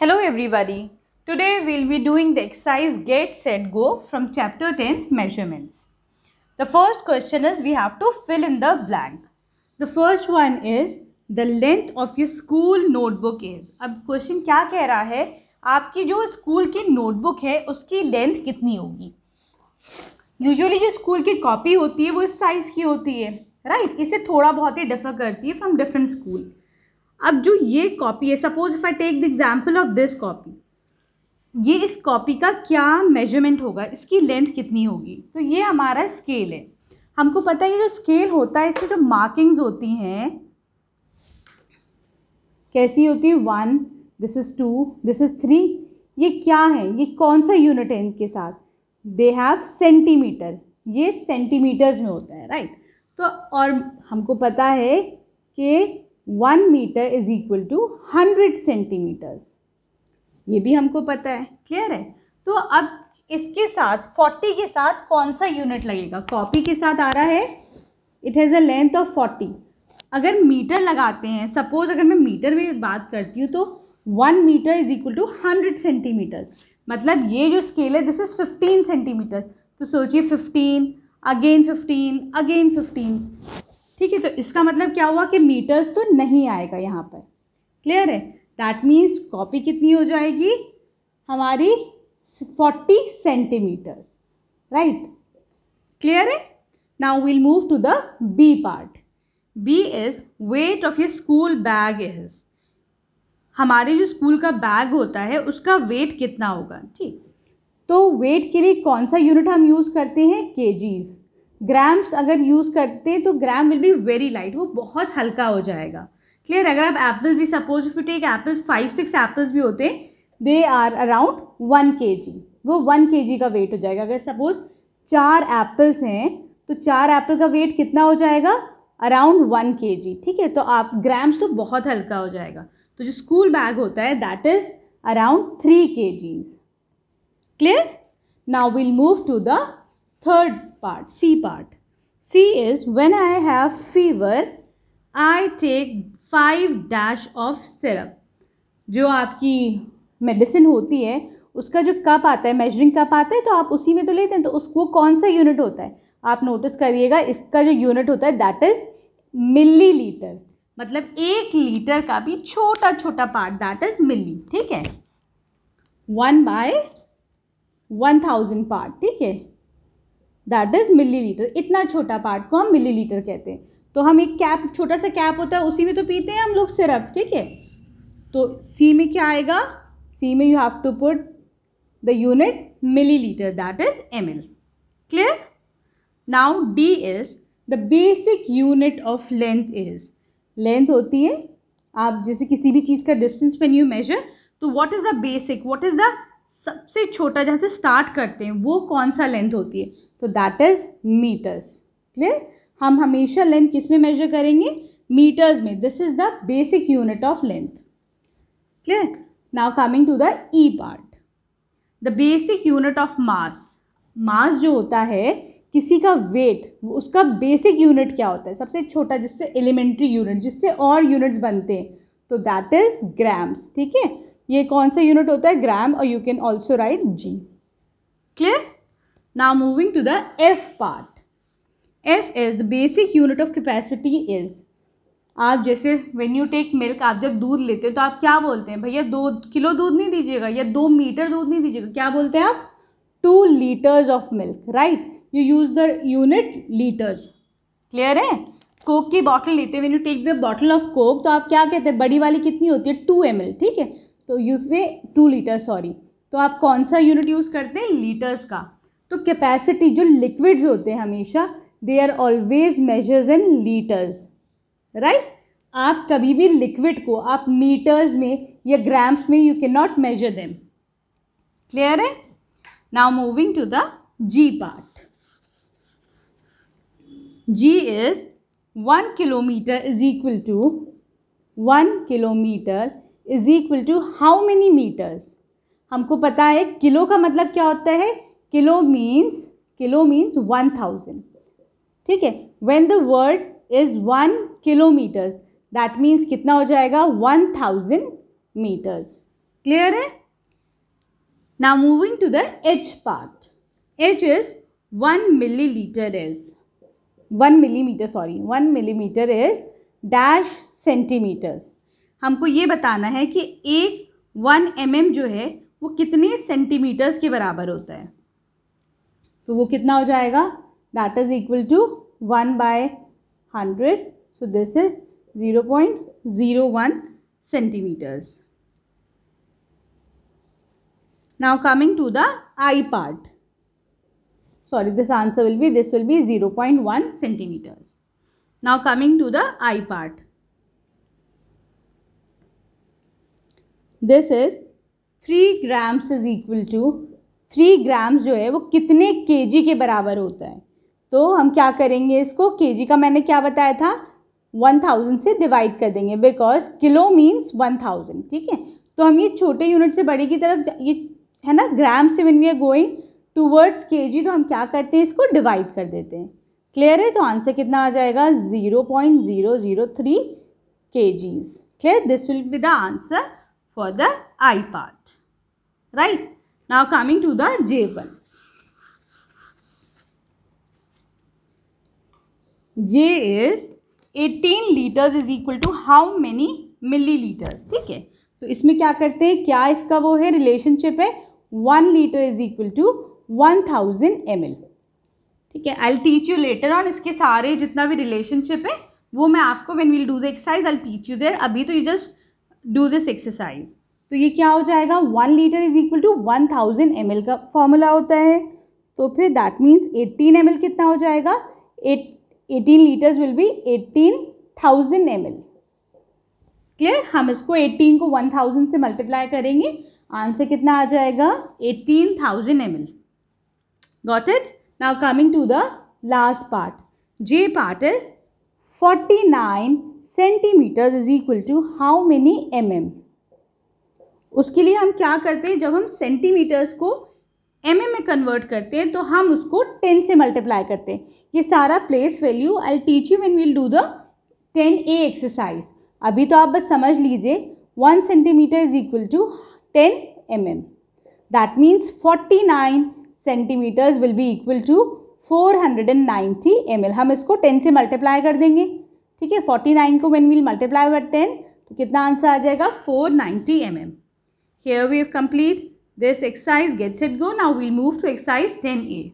Hello everybody today will be doing the exercise get set go from chapter tenth measurements the first question is we have to fill in the blank the first one is the length of your school notebook is अब question क्या कह रहा है आपकी जो school की notebook है उसकी लेंथ कितनी होगी यूजुअली जो स्कूल की कॉपी होती है वो इस साइज़ की होती है राइट right? इसे थोड़ा बहुत ही डिफर करती है फ्रॉम डिफरेंट स्कूल अब जो ये कॉपी है suppose if I take the example of this copy ये इस कॉपी का क्या मेजरमेंट होगा इसकी लेंथ कितनी होगी तो ये हमारा स्केल है हमको पता है ये जो स्केल होता है इसकी जो मार्किंग्स होती हैं कैसी होती है one this is two this is three ये क्या है ये कौन सा यूनिट है इनके साथ दे हैव सेंटीमीटर ये सेंटीमीटर्स में होता है राइट right? तो और हमको पता है कि one metre is equal to hundred centimetres ये भी हमको पता है क्लियर है तो अब इसके साथ फोर्टी के साथ कौन सा यूनिट लगेगा कॉपी के साथ आ रहा है it has a length of forty अगर मीटर लगाते हैं सपोज अगर मैं मीटर में बात करती हूँ तो one metre is equal to hundred centimetres मतलब ये जो स्केल है दिस इज़ फिफ्टीन सेंटीमीटर तो सोचिए fifteen again fifteen again fifteen ठीक है तो इसका मतलब क्या हुआ कि मीटर्स तो नहीं आएगा यहाँ पर क्लियर है दैट मीन्स कॉपी कितनी हो जाएगी हमारी फोर्टी सेंटीमीटर्स राइट क्लियर है now we'll move to the B part B is weight of your school bag is हमारे जो स्कूल का बैग होता है उसका वेट कितना होगा ठीक तो वेट के लिए कौन सा यूनिट हम यूज़ करते हैं के जीज़ ग्राम्स अगर यूज़ करते हैं तो gram will be very light वो बहुत हल्का हो जाएगा क्लियर अगर आप एप्पल भी suppose if you take apple five six apples भी होते हैं दे आर अराउंड वन के जी वो वन के जी का वेट हो जाएगा अगर सपोज़ चार एप्पल्स हैं तो चार एप्पल का वेट कितना हो जाएगा अराउंड वन के जी ठीक है तो आप ग्राम्स तो बहुत हल्का हो जाएगा तो जो स्कूल बैग होता है that is around three K Gs clear now will move to the third part c part c is when i have fever i take five dash of syrup जो आपकी मेडिसिन होती है उसका जो cup आता है मेजरिंग कप आता है तो आप उसी में तो लेते हैं तो उसको कौन सा यूनिट होता है आप नोटिस करिएगा इसका जो यूनिट होता है दैट इज़ मिली लीटर मतलब एक लीटर का भी छोटा छोटा पार्ट दैट इज़ मिली ठीक है one by one thousand part ठीक है दैट इज़ मिलीलीटर इतना छोटा पार्ट को हम मिलीलीटर कहते हैं तो हम एक कैप छोटा सा कैप होता है उसी में तो पीते हैं हम लोग सिरप ठीक है तो सी में क्या आएगा सी में you have to put the unit millilitre that is M L clear now D is the basic unit of length is length होती है आप जैसे किसी भी चीज़ का डिस्टेंस पे न्यू मेजर तो what is the basic what is the सबसे छोटा जहाँ से स्टार्ट करते हैं वो कौन सा लेंथ होती है तो दैट इज़ मीटर्स क्लियर हम हमेशा लेंथ किस में मेजर करेंगे मीटर्स में this is the basic unit of length clear now coming to the E part the basic unit of mass mass जो होता है किसी का वेट उसका बेसिक यूनिट क्या होता है सबसे छोटा जिससे एलिमेंट्री यूनिट जिससे और यूनिट्स बनते हैं तो दैट इज़ ग्राम्स ठीक है ये कौन सा यूनिट होता है ग्राम और you can also write G clear Now moving to the F part. F is the basic unit of capacity is. आप जैसे when you take milk आप जब दूध लेते हो तो आप क्या बोलते हैं भैया दो किलो दूध नहीं दीजिएगा या दो मीटर दूध नहीं दीजिएगा क्या बोलते हैं आप two litres of milk right you use the unit litres clear है कोक की बॉटल लेते हैं when you take the bottle of Coke तो आप क्या कहते हैं बड़ी वाली कितनी होती है टू एम ठीक है तो यूज से टू लीटर सॉरी तो आप कौन सा यूनिट यूज़ करते हैं लीटर्स का तो कैपेसिटी जो लिक्विड्स होते हैं हमेशा they are always measures in litres right आप कभी भी लिक्विड को आप मीटर्स में या ग्राम्स में you can not measure them clear है now moving to the G part G is one kilometre is equal to one kilometre is equal to how many metres हमको पता है किलो का मतलब क्या होता है kilo means kilo means one thousand ठीक है when the word is one kilometres that means कितना हो जाएगा वन थाउजेंड मीटर्स क्लियर है ना the H part H is one millilitre is one millimetre sorry one millimetre is dash centimetres हमको ये बताना है कि एक वन एम mm जो है वो कितने सेंटीमीटर्स के बराबर होता है So, वो कितना हो जाएगा that is equal to one by hundred so this is zero point now coming to the i part sorry this answer will be this will be 0.1 centimeters now coming to the i part this is 3 grams is equal to three grams जो है वो कितने जी के बराबर होता है तो हम क्या करेंगे इसको जी का मैंने क्या बताया था वन थाउजेंड से डिवाइड कर देंगे because kilo means one thousand ठीक है तो हम ये छोटे यूनिट से बड़े की तरफ ये है ना ग्राम से one we are going towards K G तो हम क्या करते हैं इसको डिवाइड कर देते हैं क्लियर है तो आंसर कितना आ जाएगा zero point zero zero three K Gs clear this will be the answer for the I part right now coming to the j1 j is 18 litres is equal to how many millilitres ठीक है तो इसमें क्या करते हैं क्या इसका वो है रिलेशनशिप है one litre is equal to one thousand M L ठीक है I teach you later on इसके सारे जितना भी रिलेशनशिप है वो मैं आपको when we'll do the exercise I teach you there अभी तो you just do this exercise तो ये क्या हो जाएगा one litre is equal to one thousand M का फॉर्मूला होता है तो फिर दैट मीन्स एट्टीन एम कितना हो जाएगा eight eighteen litres will be eighteen thousand M clear हम इसको एटीन को वन थाउजेंड से मल्टीप्लाई करेंगे आंसर कितना आ जाएगा eighteen thousand M L got it now coming to the last part J part is forty nine centimetres is equal to how many M M उसके लिए हम क्या करते हैं जब हम सेंटीमीटर्स को एम में कन्वर्ट करते हैं तो हम उसको टेन से मल्टीप्लाई करते हैं ये सारा place value I teach you when will do the ten A exercise अभी तो आप बस समझ लीजिए one centimetre is equal to ten M M that means forty nine centimetres will be equal to four hundred and ninety M L हम इसको ten से multiply कर देंगे ठीक है फोर्टी नाइन को when will multiply but ten तो कितना आंसर आ जाएगा four ninety M M Here we have complete this exercise gets it go. Now we'll move to exercise 10a.